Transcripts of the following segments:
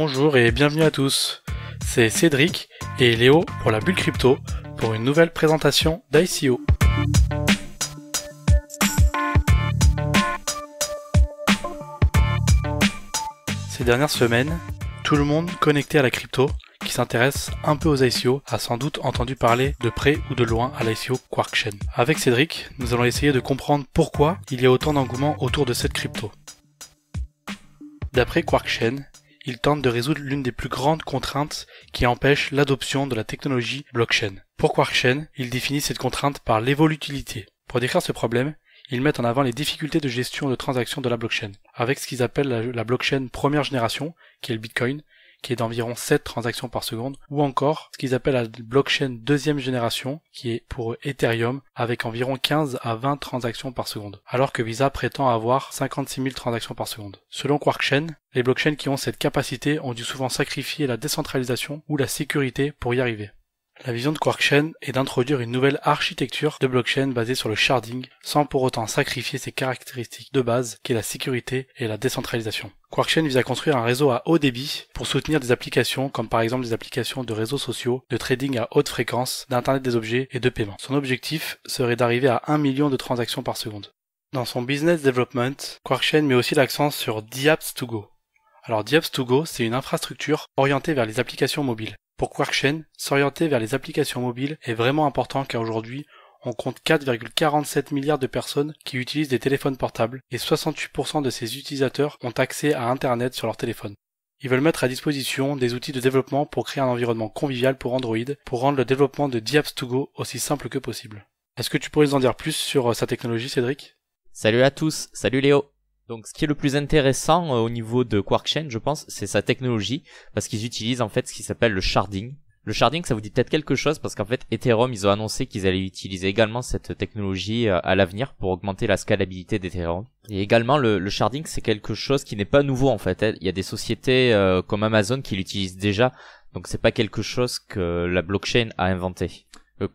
Bonjour et bienvenue à tous. C'est Cédric et Léo pour la Bulle Crypto pour une nouvelle présentation d'ICO. Ces dernières semaines, tout le monde connecté à la crypto qui s'intéresse un peu aux ICO a sans doute entendu parler de près ou de loin à l'ICO Quarkchain. Avec Cédric, nous allons essayer de comprendre pourquoi il y a autant d'engouement autour de cette crypto. D'après Quarkchain, il tente de résoudre l'une des plus grandes contraintes qui empêche l'adoption de la technologie blockchain. Pour Quarkchain, il définit cette contrainte par l'évolutilité. Pour décrire ce problème, ils mettent en avant les difficultés de gestion de transactions de la blockchain, avec ce qu'ils appellent la, la blockchain première génération, qui est le Bitcoin, qui est d'environ 7 transactions par seconde, ou encore ce qu'ils appellent la blockchain deuxième génération, qui est pour Ethereum, avec environ 15 à 20 transactions par seconde, alors que Visa prétend avoir 56 000 transactions par seconde. Selon Quarkchain, les blockchains qui ont cette capacité ont dû souvent sacrifier la décentralisation ou la sécurité pour y arriver. La vision de Quarkchain est d'introduire une nouvelle architecture de blockchain basée sur le sharding, sans pour autant sacrifier ses caractéristiques de base, qui est la sécurité et la décentralisation. Quarkchain vise à construire un réseau à haut débit pour soutenir des applications comme par exemple des applications de réseaux sociaux, de trading à haute fréquence, d'internet des objets et de paiement. Son objectif serait d'arriver à 1 million de transactions par seconde. Dans son business development, Quarkchain met aussi l'accent sur Diaps 2 go Alors DApps2Go, c'est une infrastructure orientée vers les applications mobiles. Pour Quarkchain, s'orienter vers les applications mobiles est vraiment important car aujourd'hui, on compte 4,47 milliards de personnes qui utilisent des téléphones portables et 68% de ces utilisateurs ont accès à Internet sur leur téléphone. Ils veulent mettre à disposition des outils de développement pour créer un environnement convivial pour Android pour rendre le développement de diaps 2 go aussi simple que possible. Est-ce que tu pourrais nous en dire plus sur euh, sa technologie, Cédric Salut à tous, salut Léo donc ce qui est le plus intéressant euh, au niveau de QuarkChain, je pense, c'est sa technologie, parce qu'ils utilisent en fait ce qui s'appelle le sharding. Le sharding, ça vous dit peut-être quelque chose, parce qu'en fait Ethereum, ils ont annoncé qu'ils allaient utiliser également cette technologie euh, à l'avenir pour augmenter la scalabilité d'Ethereum. Et également, le, sharding, c'est quelque chose qui n'est pas nouveau en fait. Hein. Il y a des sociétés euh, comme Amazon qui l'utilisent déjà, donc c'est pas quelque chose que la blockchain a inventé.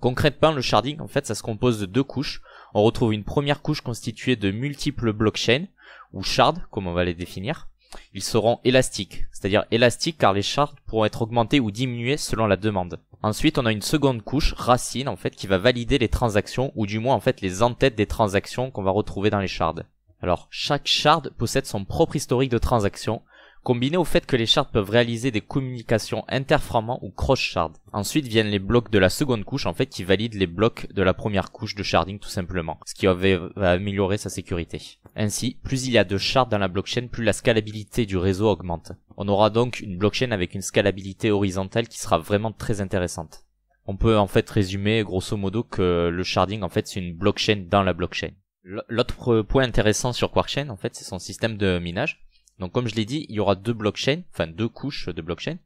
concrètement, le sharding, en fait, ça se compose de deux couches. On retrouve une première couche constituée de multiples blockchains, ou shards, comme on va les définir, ils seront élastiques, c'est-à-dire élastiques car les shards pourront être augmentés ou diminués selon la demande. Ensuite, on a une seconde couche, racine, en fait, qui va valider les transactions, ou du moins, en fait, les entêtes des transactions qu'on va retrouver dans les shards. Alors, chaque shard possède son propre historique de transactions, combiné au fait que les shards peuvent réaliser des communications interframment ou cross-shard. Ensuite viennent les blocs de la seconde couche, en fait, qui valident les blocs de la première couche de sharding, tout simplement, ce qui va améliorer sa sécurité. Ainsi, plus il y a de shards dans la blockchain, plus la scalabilité du réseau augmente. On aura donc une blockchain avec une scalabilité horizontale qui sera vraiment très intéressante. On peut en fait résumer grosso modo que le sharding en fait c'est une blockchain dans la blockchain. L'autre point intéressant sur Quarkchain en fait c'est son système de minage. Donc comme je l'ai dit, il y aura deux blockchains, enfin deux couches de blockchain.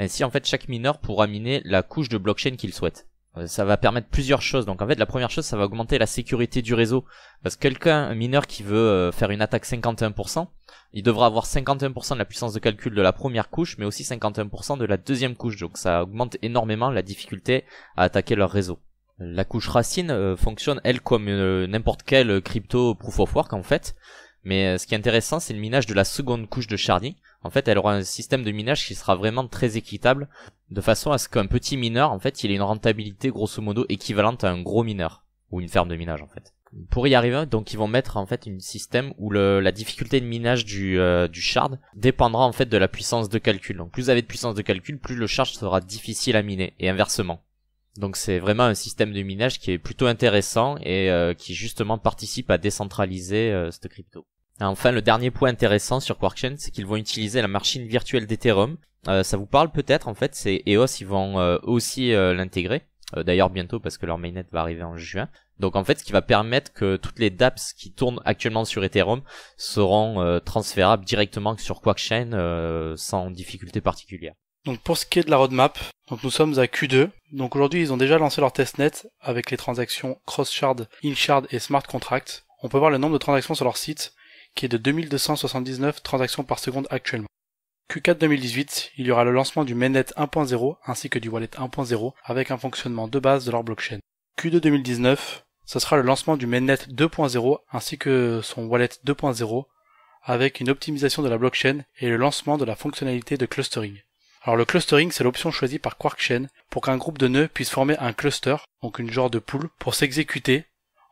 Ainsi en fait chaque mineur pourra miner la couche de blockchain qu'il souhaite. Euh, ça va permettre plusieurs choses. Donc en fait, la première chose, ça va augmenter la sécurité du réseau. Parce que quelqu'un, mineur qui veut euh, faire une attaque 51%, il devra avoir 51% de la puissance de calcul de la première couche, mais aussi 51% de la deuxième couche. Donc ça augmente énormément la difficulté à attaquer leur réseau. La couche racine euh, fonctionne, elle, comme n'importe quel crypto proof of work en fait. Mais ce qui est intéressant, c'est le minage de la seconde couche de sharding en fait, elle aura un système de minage qui sera vraiment très équitable, de façon à ce qu'un petit mineur, en fait, il ait une rentabilité grosso modo équivalente à un gros mineur, ou une ferme de minage, en fait. Pour y arriver, donc, ils vont mettre, en fait, un système où la difficulté de minage du, euh, du shard dépendra, en fait, de la puissance de calcul. Donc, plus vous avez de puissance de calcul, plus le shard sera difficile à miner, et inversement. Donc c'est vraiment un système de minage qui est plutôt intéressant et euh, qui justement participe à décentraliser euh, cette crypto enfin, le dernier point intéressant sur Quarkchain, c'est qu'ils vont utiliser la machine virtuelle d'Ethereum. Euh, ça vous parle peut-être en fait, c'est EOS, ils vont euh, aussi euh, l'intégrer. D'ailleurs bientôt parce que leur mainnet va arriver en juin. Donc en fait, ce qui va permettre que toutes les dApps qui tournent actuellement sur Ethereum seront transférables directement sur Quarkchain sans difficulté particulière. Donc pour ce qui est de la roadmap, donc nous sommes à Q2. Donc aujourd'hui, ils ont déjà lancé leur testnet avec les transactions cross-shard, in-shard et smart contract. On peut voir le nombre de transactions sur leur site qui est de 2279 transactions par seconde actuellement. Q4 2018, il y aura le lancement du mainnet 1.0 ainsi que du wallet 1.0 avec un fonctionnement de base de leur blockchain. Q2 2019, ce sera le lancement du mainnet 2.0 ainsi que son wallet 2.0 avec une optimisation de la blockchain et le lancement de la fonctionnalité de clustering. Alors le clustering, c'est l'option choisie par Quarkchain pour qu'un groupe de nœuds puisse former un cluster, donc une genre de pool, pour s'exécuter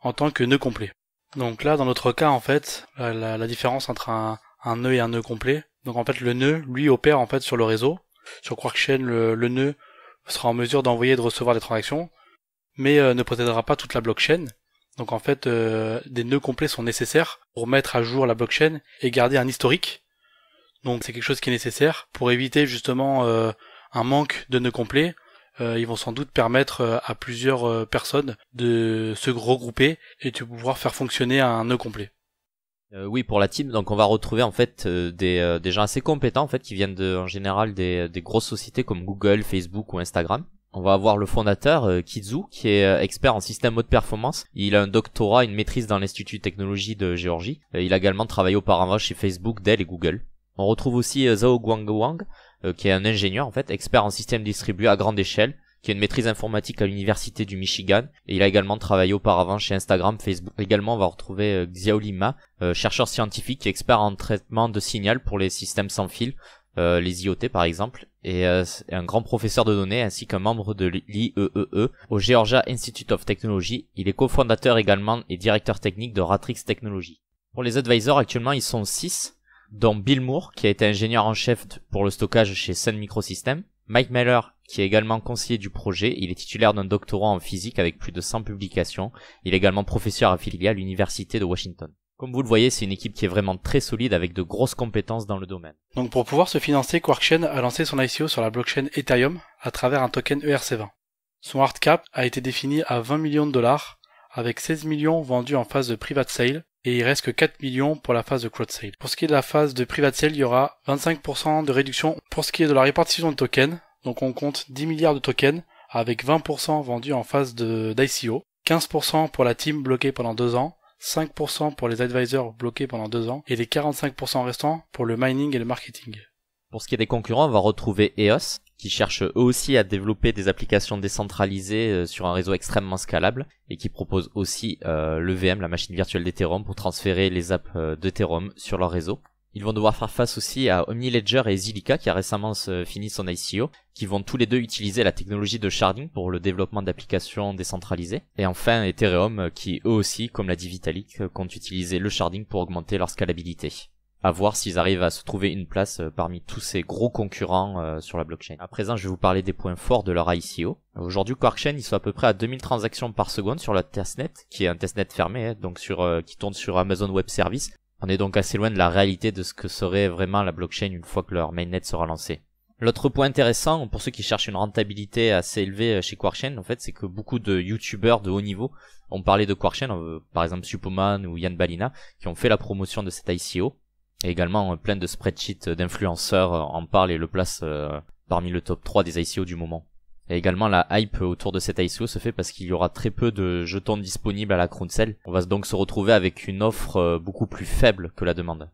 en tant que nœud complet. Donc là, dans notre cas, en fait, la, différence entre un, un, nœud et un nœud complet. Donc en fait, le nœud, lui, opère en fait sur le réseau. Sur Quarkchain, le, le nœud sera en mesure d'envoyer et de recevoir des transactions, mais euh, ne possédera pas toute la blockchain. Donc en fait, euh, des nœuds complets sont nécessaires pour mettre à jour la blockchain et garder un historique. Donc c'est quelque chose qui est nécessaire pour éviter justement euh, un manque de nœuds complets euh, ils vont sans doute permettre euh, à plusieurs euh, personnes de se regrouper et de pouvoir faire fonctionner un nœud complet. oui, pour la team, donc on va retrouver en fait des, gens assez compétents en fait qui viennent de, en général des, grosses sociétés comme Google, Facebook ou Instagram. On va avoir le fondateur Kizu qui est expert en système haute performance. Il a un doctorat, une maîtrise dans l'Institut de technologie de Géorgie. il a également travaillé auparavant chez Facebook, Dell et Google. On retrouve aussi Zhao Guangwang euh, qui est un ingénieur en fait, expert en système distribués à grande échelle, qui a une maîtrise informatique à l'université du Michigan, et il a également travaillé auparavant chez Instagram, Facebook. Également, on va retrouver euh, Xiaolima, euh, chercheur scientifique et expert en traitement de signal pour les systèmes sans fil, les IoT par exemple, et un grand professeur de données ainsi qu'un membre de l'IEEE e e au Georgia Institute of Technology. Il est cofondateur également et directeur technique de Ratrix Technology. Pour les advisors, actuellement, ils sont 6 dont Bill Moore, qui a été ingénieur en chef pour le stockage chez Sun Microsystems, Mike Meller, qui est également conseiller du projet, il est titulaire d'un doctorat en physique avec plus de 100 publications, il est également professeur affilié à l'Université de Washington. Comme vous le voyez, c'est une équipe qui est vraiment très solide avec de grosses compétences dans le domaine. Donc pour pouvoir se financer, Quarkchain a lancé son ICO sur la blockchain Ethereum à travers un token ERC20. Son hard cap a été défini à 20 millions de dollars, avec 16 millions vendus en phase de private sale et il reste que 4 millions pour la phase de crowd sale. Pour ce qui est de la phase de private sale, il y aura 25% de réduction. Pour ce qui est de la répartition de tokens, donc on compte 10 milliards de tokens avec 20% vendus en phase d'ICO, 15% pour la team bloquée pendant 2 ans, 5% pour les advisors bloqués pendant 2 ans et les 45% restants pour le mining et le marketing. Pour ce qui est des concurrents, on va retrouver EOS qui cherchent eux aussi à développer des applications décentralisées euh, sur un réseau extrêmement scalable et qui proposent aussi euh, le VM, la machine virtuelle d'Ethereum, pour transférer les apps euh, d'Ethereum sur leur réseau. Ils vont devoir faire face aussi à OmniLedger et Zilliqa qui a récemment fini son ICO, qui vont tous les deux utiliser la technologie de sharding pour le développement d'applications décentralisées. Et enfin Ethereum qui eux aussi, comme l'a dit Vitalik, comptent utiliser le sharding pour augmenter leur scalabilité à voir s'ils arrivent à se trouver une place euh, parmi tous ces gros concurrents euh, sur la blockchain. À présent, je vais vous parler des points forts de leur ICO. Aujourd'hui, Quarkchain, ils sont à peu près à 2000 transactions par seconde sur leur testnet, qui est un testnet fermé, hein, donc sur, euh, qui tourne sur Amazon Web Service. On est donc assez loin de la réalité de ce que serait vraiment la blockchain une fois que leur mainnet sera lancé. L'autre point intéressant pour ceux qui cherchent une rentabilité assez élevée chez Quarkchain, en fait, c'est que beaucoup de youtubeurs de haut niveau ont parlé de Quarkchain, par exemple Supoman ou Yann Balina, qui ont fait la promotion de cette ICO. Et également, euh, plein de spreadsheets euh, d'influenceurs euh, en parlent et le placent parmi le top 3 des ICO du moment. Et également, la hype autour de cette ICO se fait parce qu'il y aura très peu de jetons disponibles à la Crown On va donc se retrouver avec une offre beaucoup plus faible que la demande.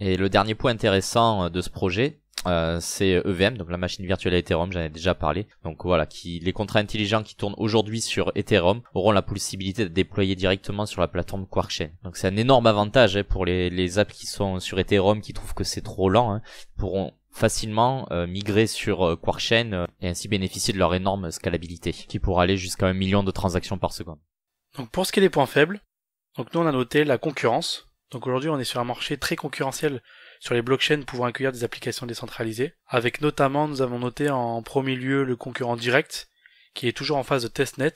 Et le dernier point intéressant euh, de ce projet, euh, c'est EVM, donc la machine virtuelle Ethereum, j'en ai déjà parlé. Donc voilà, qui, les contrats intelligents qui tournent aujourd'hui sur Ethereum auront la possibilité de déployer directement sur la plateforme Quarkchain. Donc c'est un énorme avantage hein, pour les, apps qui sont sur Ethereum, qui trouvent que c'est trop lent, hein, pourront facilement euh, migrer sur Quarkchain et ainsi bénéficier de leur énorme scalabilité, qui pourra aller jusqu'à un million de transactions par seconde. Donc pour ce qui est des points faibles, donc nous on a noté la concurrence, donc aujourd'hui, on est sur un marché très concurrentiel sur les blockchains pouvant accueillir des applications décentralisées, avec notamment, nous avons noté en premier lieu le concurrent direct, qui est toujours en phase de testnet,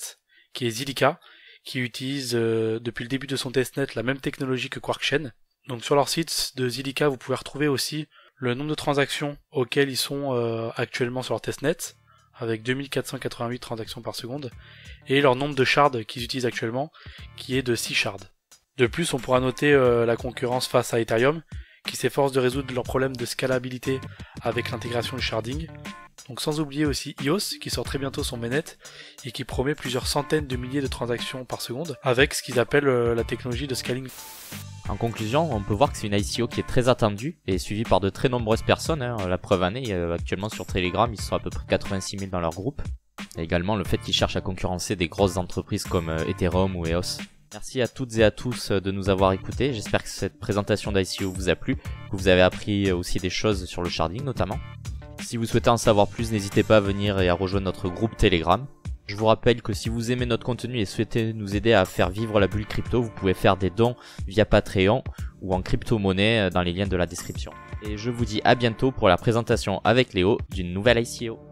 qui est Zilliqa, qui utilise euh, depuis le début de son testnet la même technologie que Quarkchain. Donc sur leur site de Zilliqa, vous pouvez retrouver aussi le nombre de transactions auxquelles ils sont euh, actuellement sur leur testnet, avec 2488 transactions par seconde, et leur nombre de shards qu'ils utilisent actuellement, qui est de 6 shards. De plus, on pourra noter euh, la concurrence face à Ethereum, qui s'efforce de résoudre leurs problèmes de scalabilité avec l'intégration du sharding. Donc sans oublier aussi EOS qui sort très bientôt son mainnet et qui promet plusieurs centaines de milliers de transactions par seconde avec ce qu'ils appellent euh, la technologie de scaling. En conclusion, on peut voir que c'est une ICO qui est très attendue et suivie par de très nombreuses personnes. Hein. La preuve année, euh, actuellement sur Telegram, ils sont à peu près 86 000 dans leur groupe. Et également le fait qu'ils cherchent à concurrencer des grosses entreprises comme Ethereum ou EOS. Merci à toutes et à tous euh, de nous avoir écoutés. J'espère que cette présentation d'ICO vous a plu, que vous avez appris euh, aussi des choses sur le sharding notamment. Si vous souhaitez en savoir plus, n'hésitez pas à venir et à rejoindre notre groupe Telegram. Je vous rappelle que si vous aimez notre contenu et souhaitez nous aider à faire vivre la bulle crypto, vous pouvez faire des dons via Patreon ou en crypto-monnaie euh, dans les liens de la description. Et je vous dis à bientôt pour la présentation avec Léo d'une nouvelle ICO.